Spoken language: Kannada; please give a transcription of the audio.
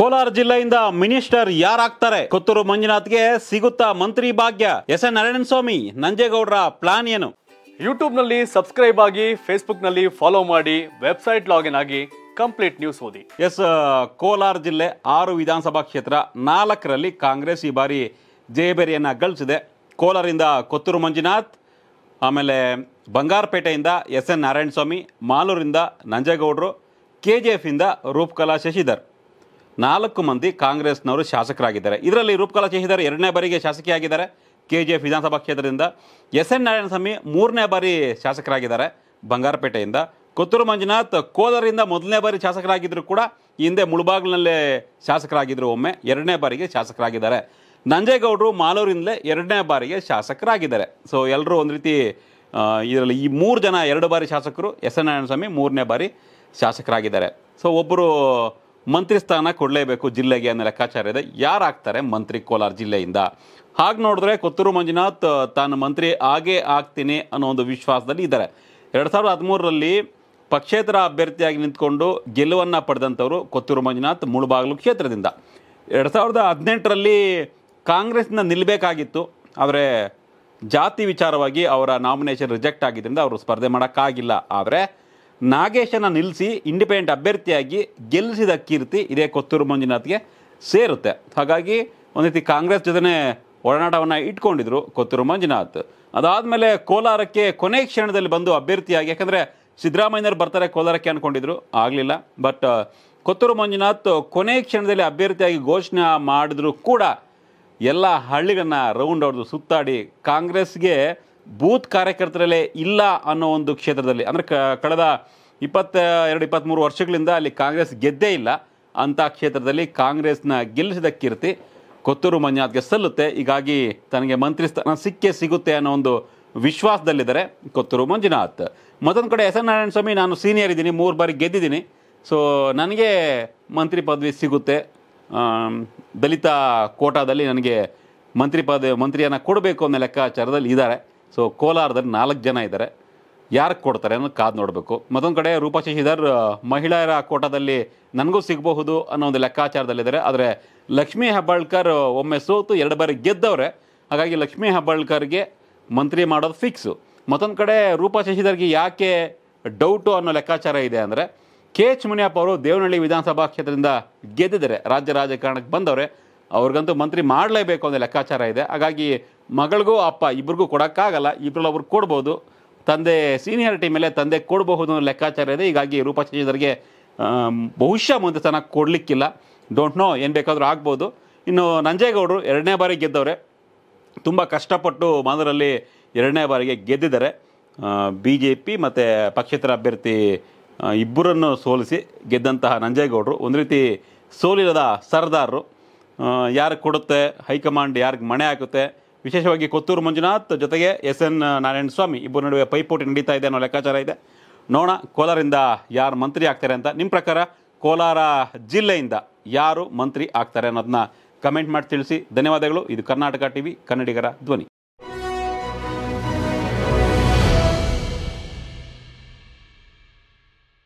ಕೋಲಾರ ಜಿಲ್ಲೆಯಿಂದ ಮಿನಿಸ್ಟರ್ ಯಾರಾಗ್ತಾರೆ ಕೊತ್ತೂರು ಮಂಜುನಾಥ್ಗೆ ಸಿಗುತ್ತಾ ಮಂತ್ರಿ ಭಾಗ್ಯ ಎಸ್ ಎನ್ ನಾರಾಯಣ ಸ್ವಾಮಿ ನಂಜೇಗೌಡರ ಪ್ಲಾನ್ ಏನು ಯೂಟ್ಯೂಬ್ನಲ್ಲಿ ನಲ್ಲಿ ಸಬ್ಸ್ಕ್ರೈಬ್ ಆಗಿ ಫೇಸ್ಬುಕ್ ನಲ್ಲಿ ಫಾಲೋ ಮಾಡಿ ವೆಬ್ಸೈಟ್ ಲಾಗಿನ್ ಆಗಿ ಕಂಪ್ಲೀಟ್ ನ್ಯೂಸ್ ಓದಿ ಎಸ್ ಕೋಲಾರ ಜಿಲ್ಲೆ ಆರು ವಿಧಾನಸಭಾ ಕ್ಷೇತ್ರ ನಾಲ್ಕರಲ್ಲಿ ಕಾಂಗ್ರೆಸ್ ಈ ಬಾರಿ ಜಯಬೇರಿಯನ್ನು ಗಳಿಸಿದೆ ಕೋಲಾರಿಂದ ಕೊತ್ತೂರು ಮಂಜುನಾಥ್ ಆಮೇಲೆ ಬಂಗಾರಪೇಟೆಯಿಂದ ಎಸ್ ಎನ್ ನಾರಾಯಣಸ್ವಾಮಿ ಮಾಲೂರಿಂದ ನಂಜೇಗೌಡರು ಕೆ ಜಿ ಎಫ್ ಇಂದ ರೂಪ್ಕಲಾ ಶಶಿಧರ್ ನಾಲ್ಕು ಮಂದಿ ಕಾಂಗ್ರೆಸ್ನವರು ಶಾಸಕರಾಗಿದ್ದಾರೆ ಇದರಲ್ಲಿ ರೂಪಕಲಾ ಚೇಹಿದ್ದಾರೆ ಎರಡನೇ ಬಾರಿಗೆ ಶಾಸಕಿಯಾಗಿದ್ದಾರೆ ಕೆ ಜಿ ಎಫ್ ವಿಧಾನಸಭಾ ಕ್ಷೇತ್ರದಿಂದ ಎಸ್ ಎನ್ ನಾರಾಯಣಸ್ವಾಮಿ ಮೂರನೇ ಬಾರಿ ಶಾಸಕರಾಗಿದ್ದಾರೆ ಬಂಗಾರಪೇಟೆಯಿಂದ ಕೊತ್ತೂರು ಮಂಜುನಾಥ್ ಕೋಲಾರಿಂದ ಮೊದಲನೇ ಬಾರಿ ಶಾಸಕರಾಗಿದ್ದರೂ ಕೂಡ ಹಿಂದೆ ಮುಳಬಾಗ್ಲಿನಲ್ಲೇ ಶಾಸಕರಾಗಿದ್ದರು ಒಮ್ಮೆ ಎರಡನೇ ಬಾರಿಗೆ ಶಾಸಕರಾಗಿದ್ದಾರೆ ನಂಜೇಗೌಡರು ಮಾಲೂರಿಂದಲೇ ಎರಡನೇ ಬಾರಿಗೆ ಶಾಸಕರಾಗಿದ್ದಾರೆ ಸೊ ಎಲ್ಲರೂ ಒಂದು ರೀತಿ ಇದರಲ್ಲಿ ಈ ಮೂರು ಜನ ಎರಡು ಬಾರಿ ಶಾಸಕರು ಎಸ್ ಎನ್ ನಾರಾಯಣಸ್ವಾಮಿ ಮೂರನೇ ಬಾರಿ ಶಾಸಕರಾಗಿದ್ದಾರೆ ಸೊ ಒಬ್ಬರು ಮಂತ್ರಿ ಸ್ಥಾನ ಕೊಡಲೇಬೇಕು ಜಿಲ್ಲೆಗೆ ಅನ್ನೋ ಲೆಕ್ಕಾಚಾರ ಇದೆ ಯಾರಾಗ್ತಾರೆ ಮಂತ್ರಿ ಕೋಲಾರ ಜಿಲ್ಲೆಯಿಂದ ಹಾಗೆ ನೋಡಿದ್ರೆ ಕೊತ್ತೂರು ಮಂಜುನಾಥ್ ತಾನು ಮಂತ್ರಿ ಆಗೇ ಆಗ್ತೀನಿ ಅನ್ನೋ ಒಂದು ವಿಶ್ವಾಸದಲ್ಲಿ ಇದ್ದಾರೆ ಎರಡು ಸಾವಿರದ ಹದಿಮೂರರಲ್ಲಿ ಪಕ್ಷೇತರ ಅಭ್ಯರ್ಥಿಯಾಗಿ ನಿಂತ್ಕೊಂಡು ಗೆಲುವನ್ನು ಪಡೆದಂಥವರು ಕೊತ್ತೂರು ಮಂಜುನಾಥ್ ಮುಳುಬಾಗಿಲು ಕ್ಷೇತ್ರದಿಂದ ಎರಡು ಸಾವಿರದ ಹದಿನೆಂಟರಲ್ಲಿ ಕಾಂಗ್ರೆಸ್ನ ನಿಲ್ಲಬೇಕಾಗಿತ್ತು ಆದರೆ ಜಾತಿ ವಿಚಾರವಾಗಿ ಅವರ ನಾಮಿನೇಷನ್ ರಿಜೆಕ್ಟ್ ಆಗಿದ್ದರಿಂದ ಅವರು ಸ್ಪರ್ಧೆ ಮಾಡೋಕ್ಕಾಗಿಲ್ಲ ಆದರೆ ನಾಗೇಶನ ನಿಲ್ಲಿಸಿ ಇಂಡಿಪೆಂಡೆಂಟ್ ಅಭ್ಯರ್ಥಿಯಾಗಿ ಗೆಲ್ಲಿಸಿದ ಕೀರ್ತಿ ಇದೇ ಕೊತ್ತೂರು ಮಂಜುನಾಥ್ಗೆ ಸೇರುತ್ತೆ ಹಾಗಾಗಿ ಒಂದು ರೀತಿ ಕಾಂಗ್ರೆಸ್ ಜೊತೆನೇ ಒಡನಾಟವನ್ನು ಇಟ್ಕೊಂಡಿದ್ರು ಕೊತ್ತೂರು ಮಂಜುನಾಥ್ ಅದಾದಮೇಲೆ ಕೋಲಾರಕ್ಕೆ ಕೊನೆ ಕ್ಷಣದಲ್ಲಿ ಬಂದು ಅಭ್ಯರ್ಥಿಯಾಗಿ ಯಾಕಂದರೆ ಸಿದ್ದರಾಮಯ್ಯನವರು ಬರ್ತಾರೆ ಕೋಲಾರಕ್ಕೆ ಅಂದ್ಕೊಂಡಿದ್ರು ಆಗಲಿಲ್ಲ ಬಟ್ ಕೊತ್ತೂರು ಮಂಜುನಾಥ್ ಕೊನೆ ಕ್ಷಣದಲ್ಲಿ ಅಭ್ಯರ್ಥಿಯಾಗಿ ಘೋಷಣೆ ಮಾಡಿದ್ರು ಕೂಡ ಎಲ್ಲ ಹಳ್ಳಿಗಳನ್ನ ರೌಂಡ್ ಹೊಡೆದು ಸುತ್ತಾಡಿ ಕಾಂಗ್ರೆಸ್ಗೆ ಬೂತ್ ಕಾರ್ಯಕರ್ತರಲ್ಲೇ ಇಲ್ಲ ಅನ್ನೋ ಒಂದು ಕ್ಷೇತ್ರದಲ್ಲಿ ಅಂದರೆ ಕ ಕಳೆದ ಇಪ್ಪತ್ತ ಎರಡು ಇಪ್ಪತ್ತ್ಮೂರು ವರ್ಷಗಳಿಂದ ಅಲ್ಲಿ ಕಾಂಗ್ರೆಸ್ ಗೆದ್ದೇ ಇಲ್ಲ ಅಂಥ ಕ್ಷೇತ್ರದಲ್ಲಿ ಕಾಂಗ್ರೆಸ್ನ ಗೆಲ್ಲಿಸಿದ ಕೀರ್ತಿ ಕೊತ್ತೂರು ಮಂಜುನಾಥ್ಗೆ ಸಲ್ಲುತ್ತೆ ಹೀಗಾಗಿ ತನಗೆ ಮಂತ್ರಿ ಸ್ಥಾನ ಸಿಕ್ಕೇ ಸಿಗುತ್ತೆ ಅನ್ನೋ ಒಂದು ವಿಶ್ವಾಸದಲ್ಲಿದ್ದಾರೆ ಕೊತ್ತೂರು ಮಂಜುನಾಥ್ ಮತ್ತೊಂದು ಕಡೆ ಎಸ್ ಎನ್ ನಾರಾಯಣ ಸ್ವಾಮಿ ನಾನು ಸೀನಿಯರ್ ಇದ್ದೀನಿ ಮೂರು ಬಾರಿ ಗೆದ್ದಿದ್ದೀನಿ ಸೊ ನನಗೆ ಮಂತ್ರಿ ಪದವಿ ಸಿಗುತ್ತೆ ದಲಿತ ಕೋಟಾದಲ್ಲಿ ನನಗೆ ಮಂತ್ರಿ ಪದ ಮಂತ್ರಿಯನ್ನು ಕೊಡಬೇಕು ಅನ್ನೋ ಲೆಕ್ಕಾಚಾರದಲ್ಲಿ ಇದ್ದಾರೆ ಸೊ ಕೋಲಾರದಲ್ಲಿ ನಾಲ್ಕು ಜನ ಇದ್ದಾರೆ ಯಾರಿಗೆ ಕೊಡ್ತಾರೆ ಅನ್ನೋದು ಕಾದು ನೋಡಬೇಕು ಮತ್ತೊಂದು ಕಡೆ ರೂಪಾ ಶಶಿಧರ್ ಮಹಿಳೆಯರ ಕೋಟದಲ್ಲಿ ನನಗೂ ಸಿಗಬಹುದು ಅನ್ನೋ ಒಂದು ಲೆಕ್ಕಾಚಾರದಲ್ಲಿದ್ದಾರೆ ಆದರೆ ಲಕ್ಷ್ಮೀ ಹೆಬ್ಬಾಳ್ಕರ್ ಒಮ್ಮೆ ಸೋತು ಎರಡು ಬಾರಿ ಗೆದ್ದವ್ರೆ ಹಾಗಾಗಿ ಲಕ್ಷ್ಮೀ ಹೆಬ್ಬಾಳ್ಕರ್ಗೆ ಮಂತ್ರಿ ಮಾಡೋದು ಫಿಕ್ಸು ಮತ್ತೊಂದು ಕಡೆ ರೂಪಾ ಶಶಿಧರ್ಗೆ ಯಾಕೆ ಡೌಟು ಅನ್ನೋ ಲೆಕ್ಕಾಚಾರ ಇದೆ ಅಂದರೆ ಕೆ ಎಚ್ ಮುನಿಯಪ್ಪ ಅವರು ದೇವನಹಳ್ಳಿ ವಿಧಾನಸಭಾ ಕ್ಷೇತ್ರದಿಂದ ಗೆದ್ದಿದ್ದಾರೆ ರಾಜ್ಯ ರಾಜಕಾರಣಕ್ಕೆ ಬಂದವ್ರೆ ಅವ್ರಿಗಂತೂ ಮಂತ್ರಿ ಮಾಡಲೇಬೇಕು ಅನ್ನೋ ಲೆಕ್ಕಾಚಾರ ಇದೆ ಹಾಗಾಗಿ ಮಗಳಿಗೂ ಅಪ್ಪ ಇಬ್ರಿಗೂ ಕೊಡೋಕ್ಕಾಗಲ್ಲ ಇಬ್ಬರಲ್ಲಿ ಅವ್ರಿಗೆ ಕೊಡ್ಬೋದು ತಂದೆ ಸೀನಿಯಾರಿಟಿ ಮೇಲೆ ತಂದೆ ಕೊಡಬಹುದು ಅನ್ನೋ ಲೆಕ್ಕಾಚಾರ ಇದೆ ಹೀಗಾಗಿ ರೂಪಾ ಬಹುಶಃ ಮುಂದೆ ತನಕ ಕೊಡಲಿಕ್ಕಿಲ್ಲ ಡೋಂಟ್ ನೋ ಏನು ಬೇಕಾದರೂ ಆಗ್ಬೋದು ಇನ್ನು ನಂಜೇಗೌಡರು ಎರಡನೇ ಬಾರಿ ಗೆದ್ದವ್ರೆ ತುಂಬ ಕಷ್ಟಪಟ್ಟು ಮಾದರಲ್ಲಿ ಎರಡನೇ ಬಾರಿಗೆ ಗೆದ್ದಿದ್ದಾರೆ ಬಿ ಜೆ ಪಿ ಮತ್ತು ಪಕ್ಷೇತರ ಅಭ್ಯರ್ಥಿ ಇಬ್ಬರನ್ನು ಸೋಲಿಸಿ ಗೆದ್ದಂತಹ ನಂಜೇಗೌಡರು ಒಂದು ರೀತಿ ಸೋಲಿಲ್ಲದ ಸರ್ದಾರರು ಯಾರಿಗೆ ಕೊಡುತ್ತೆ ಹೈಕಮಾಂಡ್ ಯಾರಿಗೆ ಮಣೆ ಹಾಕುತ್ತೆ ವಿಶೇಷವಾಗಿ ಕೊತ್ತೂರು ಮಂಜುನಾಥ್ ಜೊತೆಗೆ ಎಸ್ ಎನ್ ನಾರಾಯಣ ಸ್ವಾಮಿ ಇಬ್ಬರ ನಡುವೆ ಪೈಪೋಟಿ ನಡೀತಾ ಇದೆ ಅನ್ನೋ ಲೆಕ್ಕಾಚಾರ ಇದೆ ನೋಣ ಕೋಲಾರಿಂದ ಯಾರು ಮಂತ್ರಿ ಆಗ್ತಾರೆ ಅಂತ ನಿಮ್ಮ ಪ್ರಕಾರ ಕೋಲಾರ ಜಿಲ್ಲೆಯಿಂದ ಯಾರು ಮಂತ್ರಿ ಆಗ್ತಾರೆ ಅನ್ನೋದನ್ನ ಕಮೆಂಟ್ ಮಾಡಿ ತಿಳಿಸಿ ಧನ್ಯವಾದಗಳು ಇದು ಕರ್ನಾಟಕ ಟಿವಿ ಕನ್ನಡಿಗರ ಧ್ವನಿ